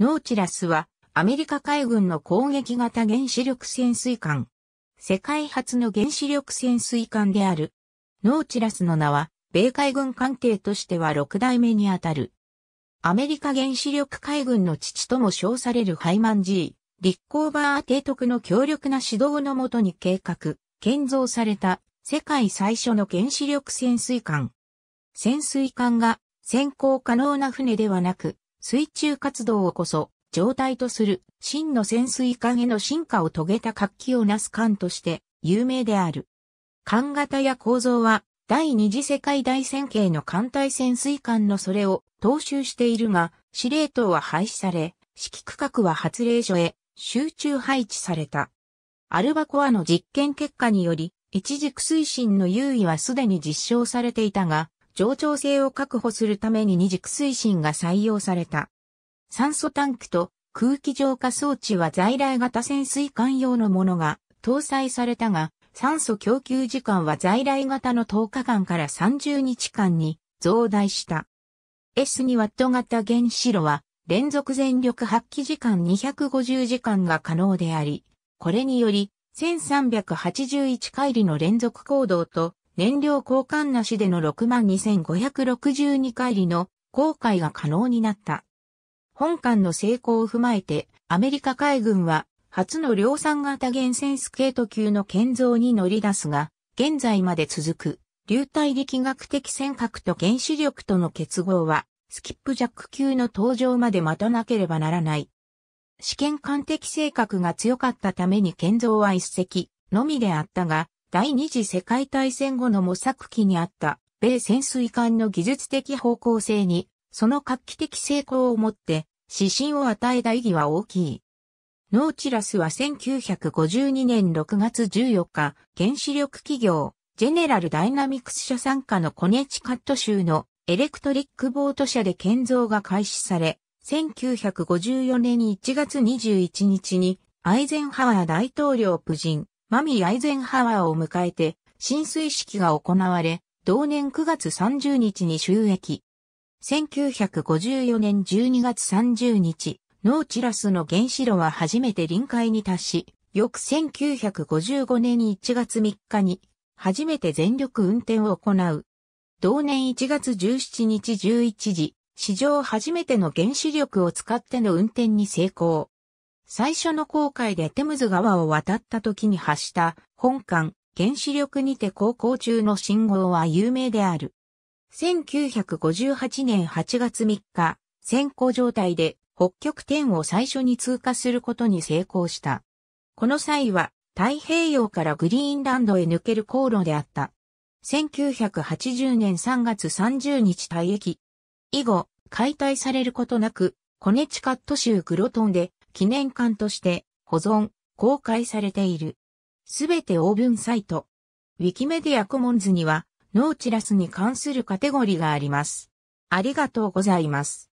ノーチラスはアメリカ海軍の攻撃型原子力潜水艦。世界初の原子力潜水艦である。ノーチラスの名は、米海軍艦艇としては6代目にあたる。アメリカ原子力海軍の父とも称されるハイマン G、リッコーバー提督の強力な指導のもとに計画、建造された世界最初の原子力潜水艦。潜水艦が先行可能な船ではなく、水中活動をこそ、状態とする、真の潜水艦への進化を遂げた活気をなす艦として、有名である。艦型や構造は、第二次世界大戦系の艦隊潜水艦のそれを踏襲しているが、司令塔は廃止され、指揮区画は発令所へ集中配置された。アルバコアの実験結果により、一軸推進の優位はすでに実証されていたが、冗長性を確保するために二軸推進が採用された。酸素タンクと空気浄化装置は在来型潜水艦用のものが搭載されたが、酸素供給時間は在来型の10日間から30日間に増大した。S2W 型原子炉は連続全力発揮時間250時間が可能であり、これにより1381回りの連続行動と燃料交換なしでの62,562回りの航海が可能になった。本艦の成功を踏まえて、アメリカ海軍は、初の量産型原潜スケート級の建造に乗り出すが、現在まで続く、流体力学的尖閣と原子力との結合は、スキップジャック級の登場まで待たなければならない。試験官的性格が強かったために建造は一隻のみであったが、第二次世界大戦後の模索期にあった米潜水艦の技術的方向性に、その画期的成功をもって指針を与えた意義は大きい。ノーチラスは1952年6月14日、原子力企業、ジェネラルダイナミクス社参加のコネチカット州のエレクトリックボート社で建造が開始され、1954年1月21日にアイゼンハワー大統領夫人、マミー・アイゼンハワーを迎えて、浸水式が行われ、同年9月30日に収益。1954年12月30日、ノーチラスの原子炉は初めて臨界に達し、翌1955年1月3日に、初めて全力運転を行う。同年1月17日11時、史上初めての原子力を使っての運転に成功。最初の航海でテムズ川を渡った時に発した本艦原子力にて航行中の信号は有名である。1958年8月3日、先行状態で北極点を最初に通過することに成功した。この際は太平洋からグリーンランドへ抜ける航路であった。1980年3月30日退役。以後、解体されることなく、コネチカット州グロトンで記念館として保存、公開されている。すべてオーブンサイト。ウィキメディアコモンズには、ノーチラスに関するカテゴリーがあります。ありがとうございます。